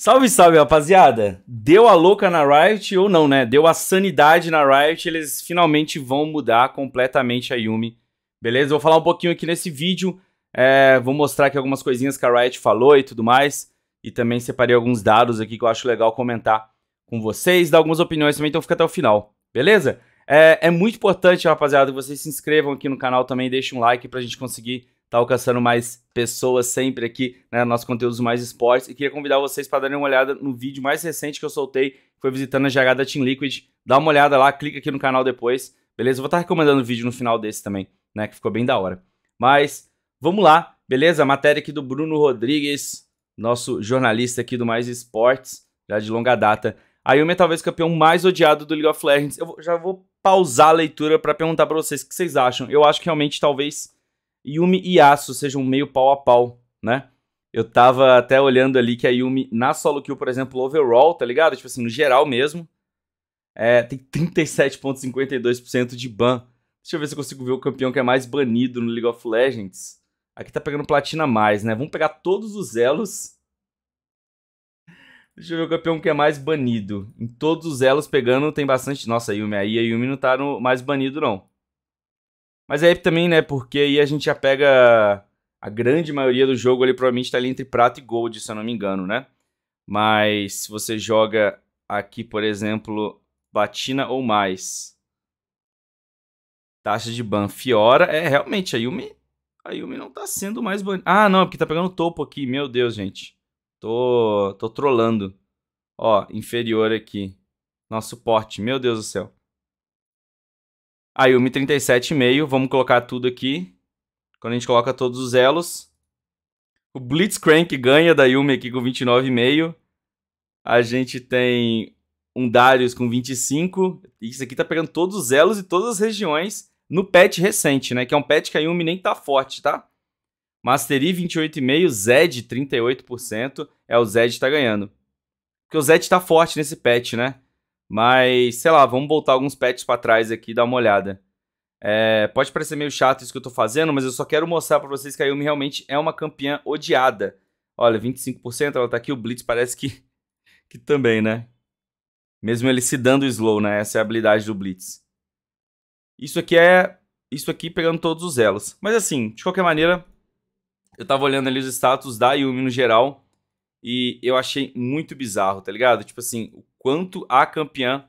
Salve, salve, rapaziada! Deu a louca na Riot ou não, né? Deu a sanidade na Riot, eles finalmente vão mudar completamente a Yumi, beleza? Vou falar um pouquinho aqui nesse vídeo, é, vou mostrar aqui algumas coisinhas que a Riot falou e tudo mais, e também separei alguns dados aqui que eu acho legal comentar com vocês, dar algumas opiniões também, então fica até o final, beleza? É, é muito importante, rapaziada, que vocês se inscrevam aqui no canal também, deixem um like pra gente conseguir tá alcançando mais pessoas sempre aqui, né? Nosso conteúdo mais esportes. E queria convidar vocês para darem uma olhada no vídeo mais recente que eu soltei, que foi visitando a GH da Team Liquid. Dá uma olhada lá, clica aqui no canal depois, beleza? Eu vou estar tá recomendando o vídeo no final desse também, né? Que ficou bem da hora. Mas vamos lá, beleza? Matéria aqui do Bruno Rodrigues, nosso jornalista aqui do Mais Esportes, já de longa data. A Yumi é talvez o campeão mais odiado do League of Legends. Eu já vou pausar a leitura para perguntar para vocês o que vocês acham. Eu acho que realmente talvez Yumi e Yasuo sejam meio pau a pau, né? Eu tava até olhando ali que a Yumi na solo kill, por exemplo, overall, tá ligado? Tipo assim, no geral mesmo, é, tem 37,52% de ban. Deixa eu ver se eu consigo ver o campeão que é mais banido no League of Legends. Aqui tá pegando platina mais, né? Vamos pegar todos os elos. Deixa eu ver o campeão que é mais banido. Em todos os elos pegando tem bastante... Nossa, a Yumi aí, a Yumi não tá no mais banido não. Mas aí é também, né, porque aí a gente já pega a grande maioria do jogo ali provavelmente tá ali entre prata e gold, se eu não me engano, né? Mas se você joga aqui, por exemplo, batina ou mais, taxa de ban Fiora, é realmente a Yumi, a Yumi não tá sendo mais ban... Ah, não, é porque tá pegando topo aqui, meu Deus, gente. Tô, tô trolando. Ó, inferior aqui. Nosso porte, meu Deus do céu. Ayumi 37,5. Vamos colocar tudo aqui. Quando a gente coloca todos os elos. O Blitzcrank ganha da Ayumi aqui com 29,5. A gente tem um Darius com 25. Isso aqui tá pegando todos os elos e todas as regiões no patch recente, né? Que é um patch que a Yumi nem tá forte, tá? Mastery 28,5, Zed 38%. É, o Zed tá ganhando. Porque o Zed tá forte nesse patch, né? Mas, sei lá, vamos voltar alguns patches para trás aqui e dar uma olhada. É, pode parecer meio chato isso que eu tô fazendo, mas eu só quero mostrar para vocês que a Yumi realmente é uma campeã odiada. Olha, 25%, ela tá aqui, o Blitz parece que, que também, né? Mesmo ele se dando slow, né? Essa é a habilidade do Blitz. Isso aqui é... Isso aqui pegando todos os elos. Mas assim, de qualquer maneira, eu tava olhando ali os status da Yumi no geral e eu achei muito bizarro, tá ligado? Tipo assim, quanto a campeã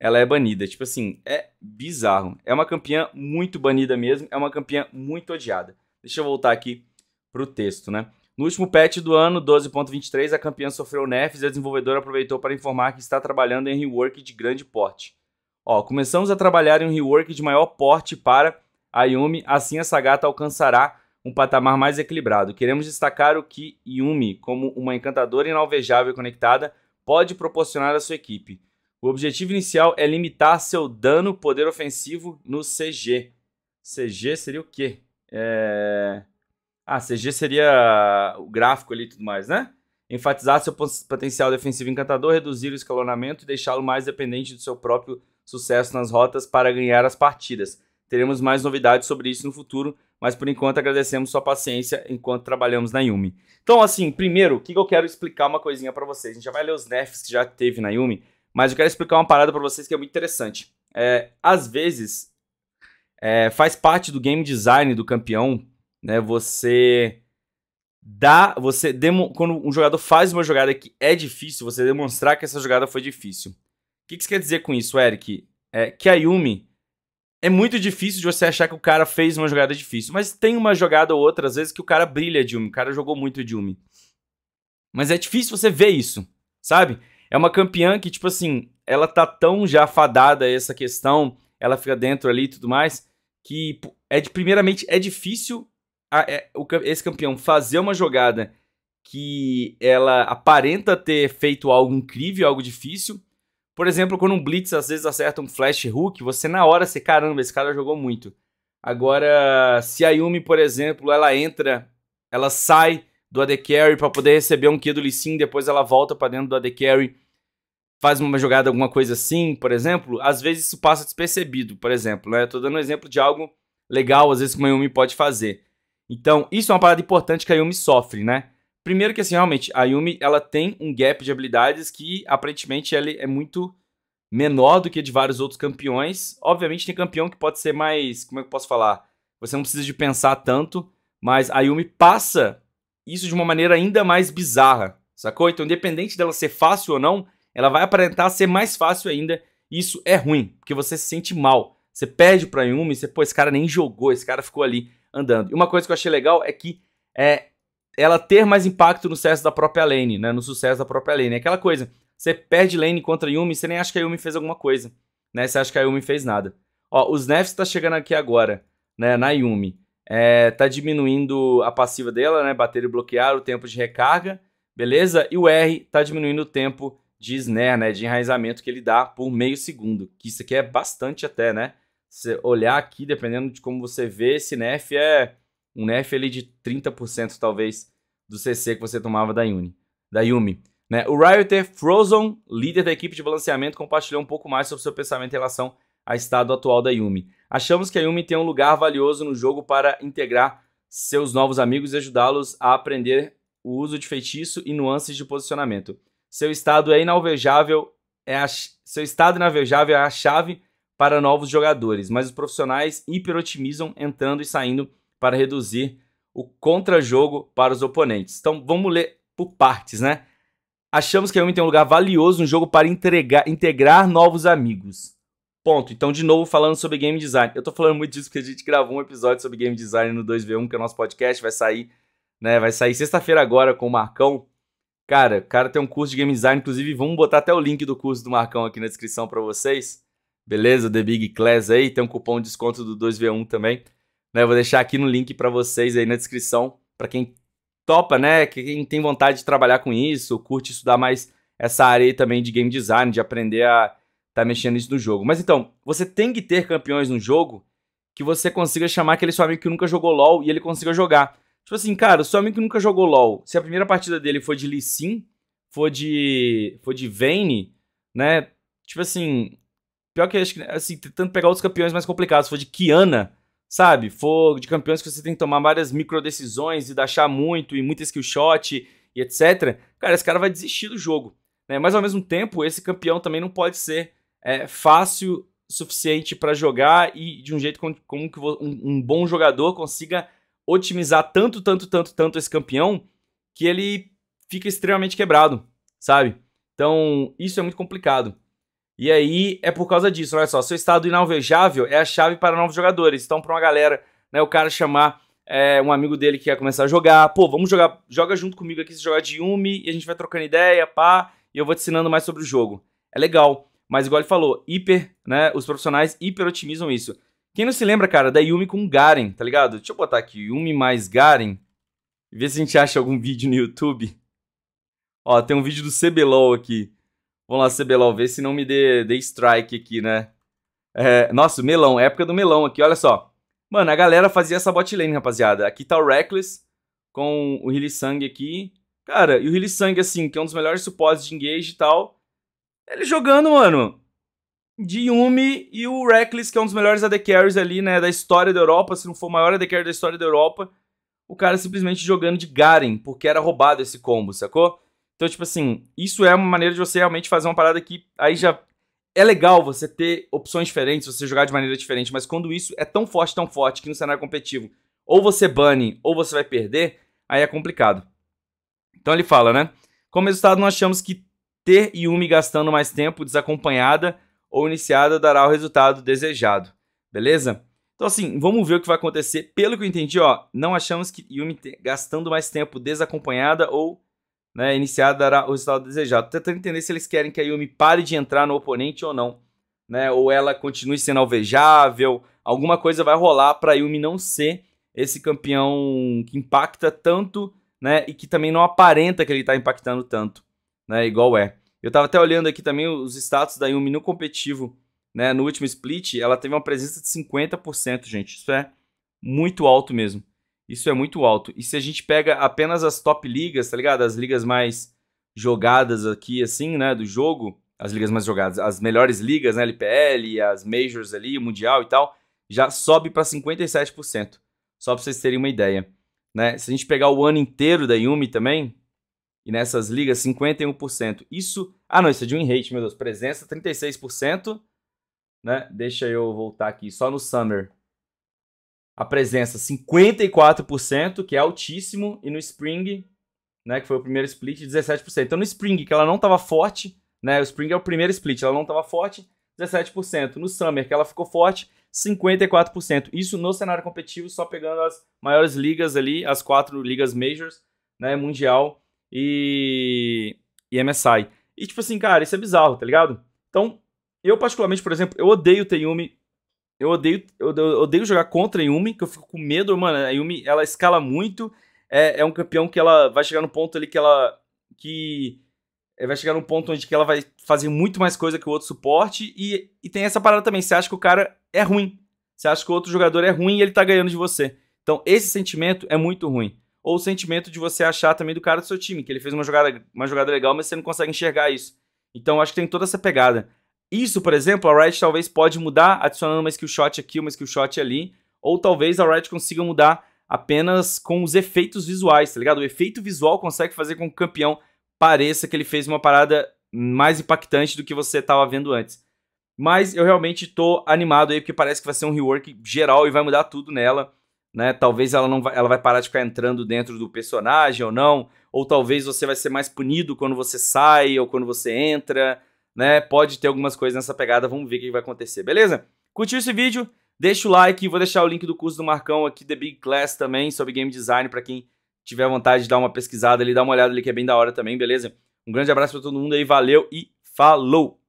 ela é banida. Tipo assim, é bizarro. É uma campeã muito banida mesmo, é uma campeã muito odiada. Deixa eu voltar aqui pro texto, né? No último patch do ano, 12.23, a campeã sofreu nerfs e a desenvolvedora aproveitou para informar que está trabalhando em rework de grande porte. Ó, começamos a trabalhar em um rework de maior porte para a Yumi, assim essa gata alcançará um patamar mais equilibrado. Queremos destacar o que Yumi, como uma encantadora inalvejável conectada, pode proporcionar à sua equipe. O objetivo inicial é limitar seu dano poder ofensivo no CG. CG seria o quê? É... Ah, CG seria o gráfico ali e tudo mais, né? Enfatizar seu potencial defensivo encantador, reduzir o escalonamento e deixá-lo mais dependente do seu próprio sucesso nas rotas para ganhar as partidas. Teremos mais novidades sobre isso no futuro, mas por enquanto agradecemos sua paciência enquanto trabalhamos na Yumi. Então, assim, primeiro, o que, que eu quero explicar uma coisinha para vocês. A gente já vai ler os nerfs que já teve na Yumi, mas eu quero explicar uma parada para vocês que é muito interessante. É, às vezes, é, faz parte do game design do campeão, né? Você dá, você demo, quando um jogador faz uma jogada que é difícil, você demonstrar que essa jogada foi difícil. O que, que você quer dizer com isso, Eric? É que a Yumi é muito difícil de você achar que o cara fez uma jogada difícil. Mas tem uma jogada ou outra, às vezes, que o cara brilha de um. O cara jogou muito de um. Mas é difícil você ver isso, sabe? É uma campeã que, tipo assim, ela tá tão já fadada essa questão, ela fica dentro ali e tudo mais, que é de, primeiramente é difícil a, é, o, esse campeão fazer uma jogada que ela aparenta ter feito algo incrível, algo difícil, por exemplo, quando um blitz às vezes acerta um flash hook, você na hora você, caramba, esse cara jogou muito. Agora, se a Yumi, por exemplo, ela entra, ela sai do AD Carry para poder receber um Q do Lee Sin, depois ela volta para dentro do AD Carry, faz uma jogada, alguma coisa assim, por exemplo, às vezes isso passa despercebido, por exemplo, né? Eu tô dando um exemplo de algo legal, às vezes, que uma Yumi pode fazer. Então, isso é uma parada importante que a Yumi sofre, né? Primeiro que, assim, realmente, a Yumi, ela tem um gap de habilidades que, aparentemente, ela é muito menor do que de vários outros campeões. Obviamente, tem campeão que pode ser mais... Como é que eu posso falar? Você não precisa de pensar tanto, mas a Yumi passa isso de uma maneira ainda mais bizarra, sacou? Então, independente dela ser fácil ou não, ela vai aparentar ser mais fácil ainda. Isso é ruim, porque você se sente mal. Você perde pra Yumi, você, pô, esse cara nem jogou, esse cara ficou ali andando. E uma coisa que eu achei legal é que é, ela ter mais impacto no sucesso da própria lane, né? No sucesso da própria lane. É aquela coisa, você perde lane contra Yumi, você nem acha que a Yumi fez alguma coisa, né? Você acha que a Yumi fez nada. Ó, os Nefs tá chegando aqui agora, né, na Yumi. É, tá diminuindo a passiva dela, né? Bater e bloquear, o tempo de recarga, beleza? E o R tá diminuindo o tempo de snare, né? De enraizamento que ele dá por meio segundo. Que isso aqui é bastante até, né? Você olhar aqui, dependendo de como você vê, esse nerf é um nerf ali de 30% talvez do CC que você tomava da Yumi. Da Yumi né? O Rioter Frozen, líder da equipe de balanceamento, compartilhou um pouco mais sobre seu pensamento em relação ao estado atual da Yumi. Achamos que a Yumi tem um lugar valioso no jogo para integrar seus novos amigos e ajudá-los a aprender o uso de feitiço e nuances de posicionamento. Seu estado é inalvejável, é a, seu estado inavejável é a chave para novos jogadores, mas os profissionais hiperotimizam entrando e saindo para reduzir o contra-jogo para os oponentes. Então vamos ler por partes, né? Achamos que a Yumi tem um lugar valioso no jogo para entregar, integrar novos amigos. Ponto. Então, de novo, falando sobre game design. Eu tô falando muito disso porque a gente gravou um episódio sobre game design no 2v1, que é o nosso podcast, vai sair, né? Vai sair sexta-feira agora com o Marcão. Cara, o cara tem um curso de game design, inclusive vamos botar até o link do curso do Marcão aqui na descrição para vocês. Beleza? The Big Class aí, tem um cupom de desconto do 2v1 também. Né? vou deixar aqui no link para vocês aí na descrição, para quem topa, né? Quem tem vontade de trabalhar com isso, curte estudar mais essa área aí também de game design, de aprender a tá mexendo isso no jogo. Mas então, você tem que ter campeões no jogo que você consiga chamar aquele seu amigo que nunca jogou LoL e ele consiga jogar. Tipo assim, cara, o seu amigo que nunca jogou LoL, se a primeira partida dele foi de Lee Sin, foi de, foi de Vayne, né? Tipo assim, pior que acho que, assim, tentando pegar outros campeões mais complicados, se for de Kiana, sabe, for de campeões que você tem que tomar várias micro decisões e deixar muito e muita skill shot e etc, cara, esse cara vai desistir do jogo. Né? Mas ao mesmo tempo, esse campeão também não pode ser é, fácil suficiente para jogar e de um jeito como, como que um, um bom jogador consiga otimizar tanto, tanto, tanto, tanto esse campeão que ele fica extremamente quebrado, sabe? Então, isso é muito complicado. E aí é por causa disso, olha só. Seu estado inalvejável é a chave para novos jogadores. Então, para uma galera, né, o cara chamar é, um amigo dele que ia começar a jogar, pô, vamos jogar, joga junto comigo aqui, se jogar de Yumi, e a gente vai trocando ideia, pá, e eu vou te ensinando mais sobre o jogo. É legal. Mas igual ele falou, hiper, né? Os profissionais hiper otimizam isso. Quem não se lembra, cara, da Yumi com Garen, tá ligado? Deixa eu botar aqui, Yumi mais Garen. Ver se a gente acha algum vídeo no YouTube. Ó, tem um vídeo do CBLOL aqui. Vamos lá, CBLOL, ver se não me dê, dê strike aqui, né? É, nossa, melão, época do melão aqui, olha só. Mano, a galera fazia essa bot lane, rapaziada. Aqui tá o Reckless com o Hillisang aqui. Cara, e o Hillisang, assim, que é um dos melhores suportes de engage e tal. Ele jogando, mano, de Yumi e o Reckless, que é um dos melhores AD carries ali, né, da história da Europa, se não for o maior AD carry da história da Europa. O cara simplesmente jogando de Garen, porque era roubado esse combo, sacou? Então, tipo assim, isso é uma maneira de você realmente fazer uma parada que aí já é legal você ter opções diferentes, você jogar de maneira diferente, mas quando isso é tão forte, tão forte, que no cenário competitivo ou você bane ou você vai perder, aí é complicado. Então ele fala, né? Como resultado, nós achamos que ter Yumi gastando mais tempo desacompanhada ou iniciada dará o resultado desejado, beleza? Então assim, vamos ver o que vai acontecer. Pelo que eu entendi, ó, não achamos que Yumi gastando mais tempo desacompanhada ou né, iniciada dará o resultado desejado. Tentando entender se eles querem que a Yumi pare de entrar no oponente ou não, né, ou ela continue sendo alvejável, alguma coisa vai rolar para a Yumi não ser esse campeão que impacta tanto, né, e que também não aparenta que ele está impactando tanto, né, igual é. Eu estava até olhando aqui também os status da Yumi no competitivo, né, no último split, ela teve uma presença de 50%, gente, isso é muito alto mesmo. Isso é muito alto. E se a gente pega apenas as top ligas, tá ligado? As ligas mais jogadas aqui, assim, né? Do jogo. As ligas mais jogadas. As melhores ligas, né? LPL, as Majors ali, o Mundial e tal. Já sobe para 57%. Só para vocês terem uma ideia. Né? Se a gente pegar o ano inteiro da Yumi também, e nessas ligas, 51%. Isso. Ah, não, isso é de win rate, meu Deus. Presença, 36%. Né? Deixa eu voltar aqui, só no Summer a presença 54%, que é altíssimo, e no Spring, né, que foi o primeiro split, 17%. Então no Spring, que ela não estava forte, né, o Spring é o primeiro split, ela não estava forte, 17%. No Summer, que ela ficou forte, 54%. Isso no cenário competitivo, só pegando as maiores ligas ali, as quatro ligas majors, né, mundial e, e MSI. E tipo assim, cara, isso é bizarro, tá ligado? Então, eu particularmente, por exemplo, eu odeio Teyumi eu odeio, eu, eu odeio jogar contra a Yumi, que eu fico com medo, mano. A Yumi, ela escala muito. É, é um campeão que ela vai chegar no ponto ali que ela. que é, vai chegar num ponto onde que ela vai fazer muito mais coisa que o outro suporte. E, e tem essa parada também. Você acha que o cara é ruim. Você acha que o outro jogador é ruim e ele tá ganhando de você. Então, esse sentimento é muito ruim. Ou o sentimento de você achar também do cara do seu time, que ele fez uma jogada, uma jogada legal, mas você não consegue enxergar isso. Então, acho que tem toda essa pegada. Isso, por exemplo, a Riot talvez pode mudar adicionando uma skill shot aqui, uma skill shot ali, ou talvez a Riot consiga mudar apenas com os efeitos visuais, tá ligado? O efeito visual consegue fazer com que o campeão pareça que ele fez uma parada mais impactante do que você estava vendo antes. Mas eu realmente tô animado aí, porque parece que vai ser um rework geral e vai mudar tudo nela, né? Talvez ela não vai, ela vai parar de ficar entrando dentro do personagem ou não, ou talvez você vai ser mais punido quando você sai ou quando você entra, né? Pode ter algumas coisas nessa pegada, vamos ver o que vai acontecer, beleza? Curtiu esse vídeo? Deixa o like, vou deixar o link do curso do Marcão aqui, The Big Class também, sobre game design, para quem tiver vontade de dar uma pesquisada ali, dá uma olhada ali que é bem da hora também, beleza? Um grande abraço para todo mundo aí, valeu e falou!